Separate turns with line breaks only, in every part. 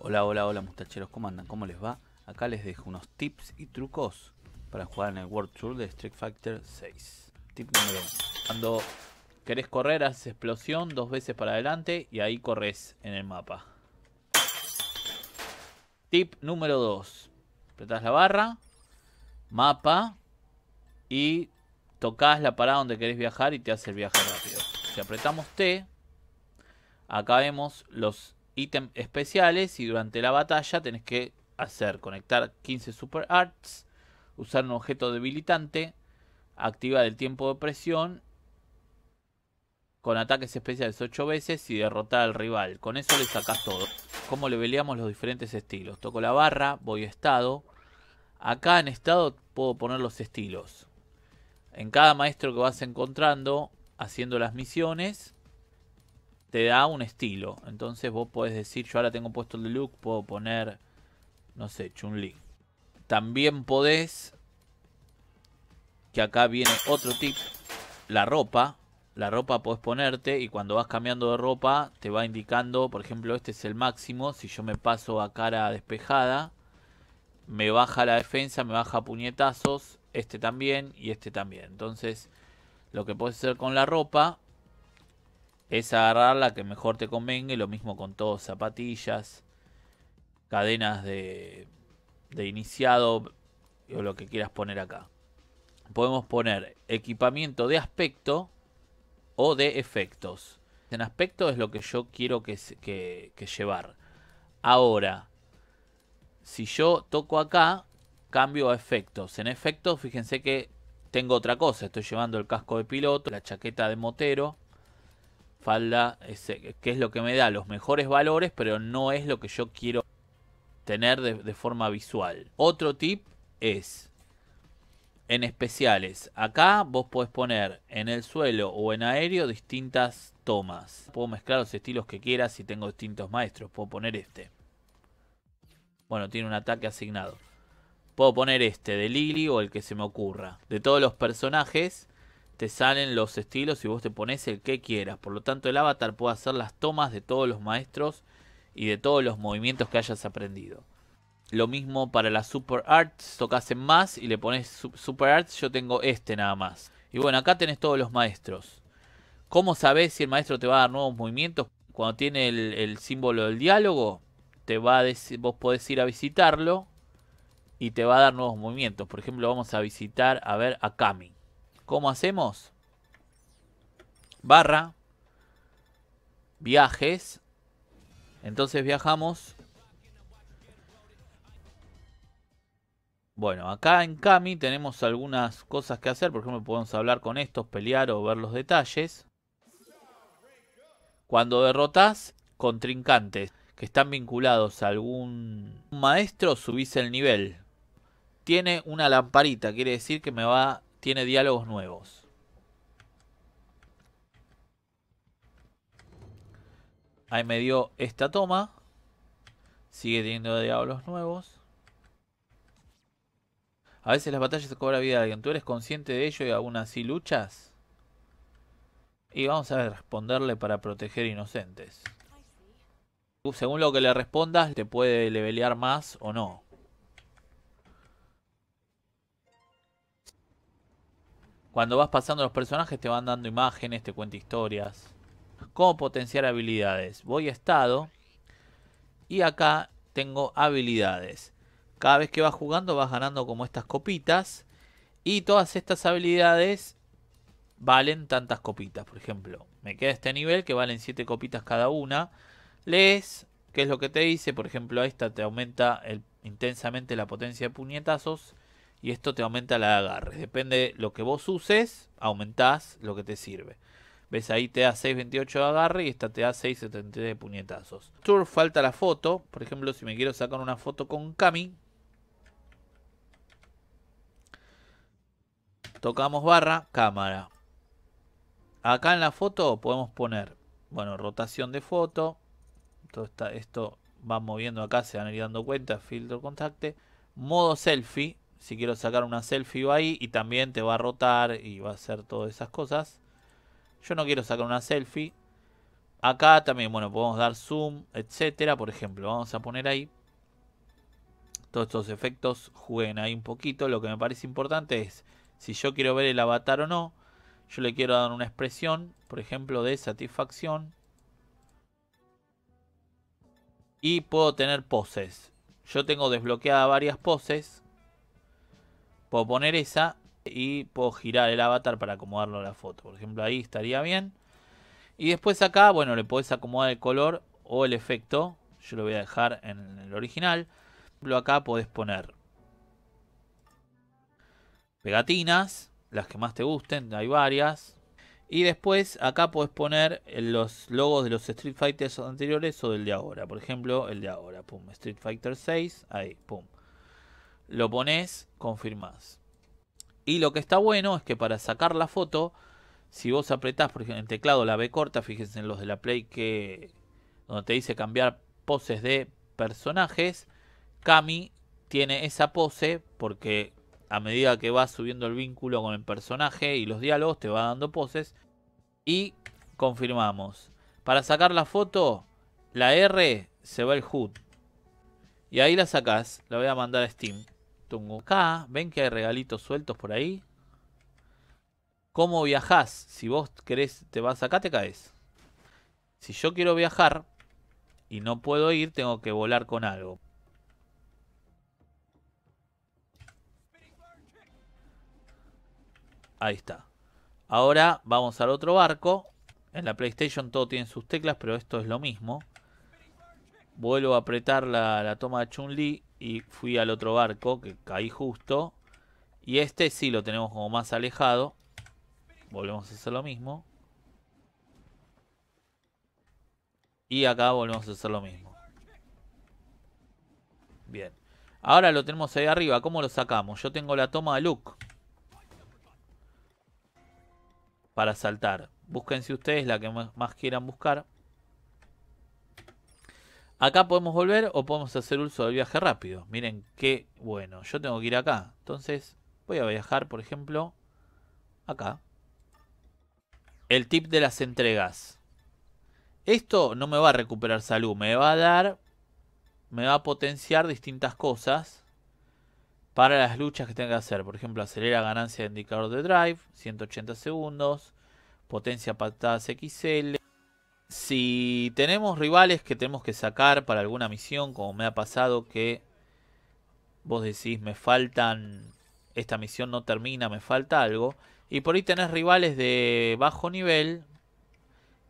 Hola, hola, hola muchacheros, ¿cómo andan? ¿Cómo les va? Acá les dejo unos tips y trucos para jugar en el World Tour de Street Fighter 6. Tip número 1. Cuando querés correr, haces explosión dos veces para adelante y ahí corres en el mapa. Tip número 2. Apretás la barra, mapa y tocas la parada donde querés viajar y te hace el viaje rápido. Si apretamos T, acá vemos los ítems especiales y durante la batalla tenés que hacer conectar 15 super arts, usar un objeto debilitante, activar el tiempo de presión con ataques especiales 8 veces y derrotar al rival. Con eso le sacas todo. Cómo le peleamos los diferentes estilos. Toco la barra, voy a estado. Acá en estado puedo poner los estilos. En cada maestro que vas encontrando haciendo las misiones te da un estilo. Entonces vos podés decir, yo ahora tengo puesto el look. puedo poner, no sé, Chun-Li. También podés, que acá viene otro tip, la ropa. La ropa podés ponerte y cuando vas cambiando de ropa te va indicando, por ejemplo, este es el máximo. Si yo me paso a cara despejada, me baja la defensa, me baja puñetazos, este también y este también. Entonces, lo que podés hacer con la ropa es agarrar la que mejor te convenga lo mismo con todos zapatillas, cadenas de, iniciado o lo que quieras poner acá. Podemos poner equipamiento de aspecto o de efectos. En aspecto es lo que yo quiero que, que llevar. Ahora, si yo toco acá, cambio a efectos. En efectos, fíjense que tengo otra cosa. Estoy llevando el casco de piloto, la chaqueta de motero falda, que es lo que me da los mejores valores, pero no es lo que yo quiero tener de, forma visual. Otro tip es, en especiales, acá vos podés poner en el suelo o en aéreo distintas tomas. Puedo mezclar los estilos que quieras si tengo distintos maestros. Puedo poner este. Bueno, tiene un ataque asignado. Puedo poner este de Lily o el que se me ocurra. De todos los personajes, te salen los estilos y vos te pones el que quieras. Por lo tanto, el avatar puede hacer las tomas de todos los maestros y de todos los movimientos que hayas aprendido. Lo mismo para las Super Arts, tocas en más y le pones Super Arts, yo tengo este nada más. Y bueno, acá tenés todos los maestros. ¿Cómo sabés si el maestro te va a dar nuevos movimientos? Cuando tiene el, símbolo del diálogo, te va a vos podés ir a visitarlo y te va a dar nuevos movimientos. Por ejemplo, vamos a visitar, a ver, a Kami. ¿Cómo hacemos? Barra. Viajes. Entonces viajamos. Bueno, acá en Kami tenemos algunas cosas que hacer. Por ejemplo, podemos hablar con estos, pelear o ver los detalles. Cuando derrotas contrincantes que están vinculados a algún maestro, subís el nivel. Tiene una lamparita, quiere decir que me va tiene diálogos nuevos. Ahí me dio esta toma. Sigue teniendo diálogos nuevos. A veces las batallas se cobra vida a alguien. ¿Tú eres consciente de ello y aún así luchas? Y vamos a responderle para proteger inocentes. Según lo que le respondas, te puede levelear más o no. Cuando vas pasando los personajes te van dando imágenes, te cuenta historias. Cómo potenciar habilidades. Voy a estado. Y acá tengo habilidades. Cada vez que vas jugando vas ganando como estas copitas. Y todas estas habilidades valen tantas copitas. Por ejemplo, me queda este nivel que valen 7 copitas cada una. Lees, qué es lo que te dice. Por ejemplo, a esta te aumenta intensamente la potencia de puñetazos y esto te aumenta la agarre. Depende de lo que vos uses, aumentás lo que te sirve. ¿Ves? Ahí te da 6.28 de agarre y esta te da 6.73 de puñetazos. Tour falta la foto. Por ejemplo, si me quiero sacar una foto con Kami. Tocamos barra, cámara. Acá en la foto podemos poner, bueno, rotación de foto. Todo esto va moviendo acá, se van a ir dando cuenta. Filtro contacte. Modo selfie si quiero sacar una selfie va ahí y también te va a rotar y va a hacer todas esas cosas. Yo no quiero sacar una selfie. Acá también, bueno, podemos dar zoom, etcétera. Por ejemplo, vamos a poner ahí. Todos estos efectos jueguen ahí un poquito. Lo que me parece importante es si yo quiero ver el avatar o no. Yo le quiero dar una expresión, por ejemplo, de satisfacción. Y puedo tener poses. Yo tengo desbloqueadas varias poses Puedo poner esa y puedo girar el avatar para acomodarlo a la foto. Por ejemplo, ahí estaría bien. Y después acá, bueno, le podés acomodar el color o el efecto. Yo lo voy a dejar en el original. Lo acá podés poner pegatinas, las que más te gusten, hay varias. Y después acá podés poner los logos de los Street Fighters anteriores o del de ahora. Por ejemplo, el de ahora, pum, Street Fighter 6, ahí, pum lo pones, confirmás. Y lo que está bueno es que para sacar la foto, si vos apretás, por ejemplo, en el teclado la B corta, fíjense en los de la Play que donde te dice cambiar poses de personajes, Kami tiene esa pose porque a medida que vas subiendo el vínculo con el personaje y los diálogos te va dando poses y confirmamos. Para sacar la foto, la R se va el HUD. Y ahí la sacás, la voy a mandar a Steam. Tengo acá. ¿Ven que hay regalitos sueltos por ahí? ¿Cómo viajás? Si vos querés, te vas acá, te caes. Si yo quiero viajar y no puedo ir, tengo que volar con algo. Ahí está. Ahora vamos al otro barco. En la PlayStation todo tiene sus teclas, pero esto es lo mismo. Vuelvo a apretar la, la toma de Chun-Li y fui al otro barco que caí justo. Y este sí lo tenemos como más alejado. Volvemos a hacer lo mismo. Y acá volvemos a hacer lo mismo. Bien. Ahora lo tenemos ahí arriba. ¿Cómo lo sacamos? Yo tengo la toma de look Para saltar. si ustedes la que más quieran buscar. Acá podemos volver o podemos hacer uso del viaje rápido. Miren qué bueno. Yo tengo que ir acá. Entonces voy a viajar, por ejemplo, acá. El tip de las entregas. Esto no me va a recuperar salud. Me va a dar... Me va a potenciar distintas cosas para las luchas que tenga que hacer. Por ejemplo, acelera ganancia de indicador de drive, 180 segundos, potencia patadas XL, si tenemos rivales que tenemos que sacar para alguna misión, como me ha pasado que vos decís, me faltan, esta misión no termina, me falta algo. Y por ahí tenés rivales de bajo nivel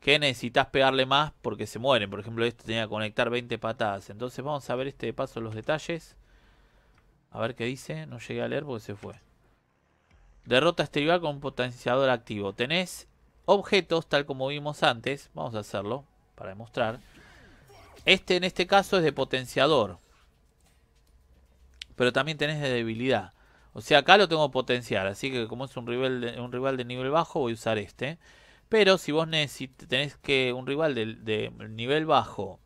que necesitas pegarle más porque se mueren. Por ejemplo, este tenía que conectar 20 patadas. Entonces vamos a ver este de paso los detalles. A ver qué dice. No llegué a leer porque se fue. Derrota a este rival con potenciador activo. Tenés objetos, tal como vimos antes. Vamos a hacerlo para demostrar. Este en este caso es de potenciador. Pero también tenés de debilidad. O sea, acá lo tengo potenciar. Así que como es un rival de, un rival de nivel bajo, voy a usar este. Pero si vos tenés que un rival de, nivel bajo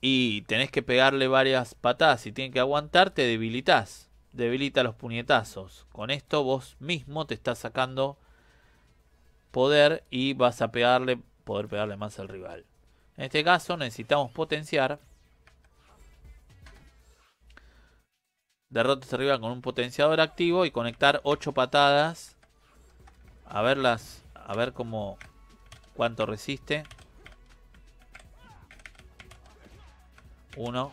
y tenés que pegarle varias patadas y tiene que aguantar, te debilitas. Debilita los puñetazos. Con esto vos mismo te estás sacando poder y vas a pegarle, poder pegarle más al rival. En este caso necesitamos potenciar. Derrotas arriba con un potenciador activo y conectar 8 patadas. A ver a ver cómo cuánto resiste. 1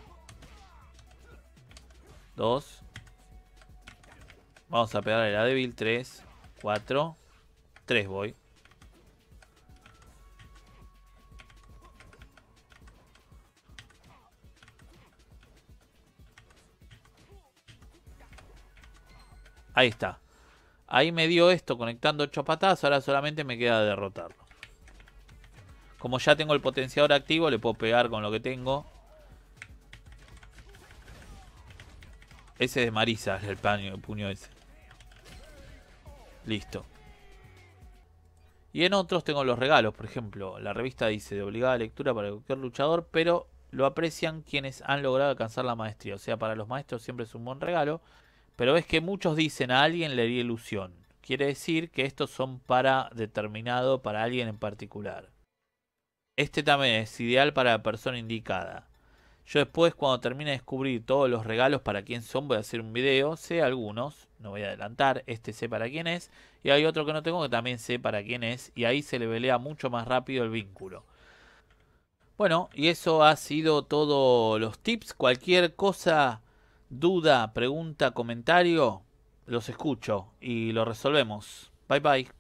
2 Vamos a pegarle la débil 3 4 3 voy Ahí está. Ahí me dio esto conectando 8 patadas. Ahora solamente me queda derrotarlo. Como ya tengo el potenciador activo, le puedo pegar con lo que tengo. Ese de Marisa es el, paño, el puño ese. Listo. Y en otros tengo los regalos. Por ejemplo, la revista dice de obligada lectura para cualquier luchador, pero lo aprecian quienes han logrado alcanzar la maestría. O sea, para los maestros siempre es un buen regalo. Pero es que muchos dicen a alguien le di ilusión. Quiere decir que estos son para determinado, para alguien en particular. Este también es ideal para la persona indicada. Yo después, cuando termine de descubrir todos los regalos para quién son, voy a hacer un video. Sé algunos, no voy a adelantar. Este sé para quién es. Y hay otro que no tengo que también sé para quién es. Y ahí se le velea mucho más rápido el vínculo. Bueno, y eso ha sido todos los tips. Cualquier cosa duda, pregunta, comentario, los escucho y lo resolvemos. Bye bye.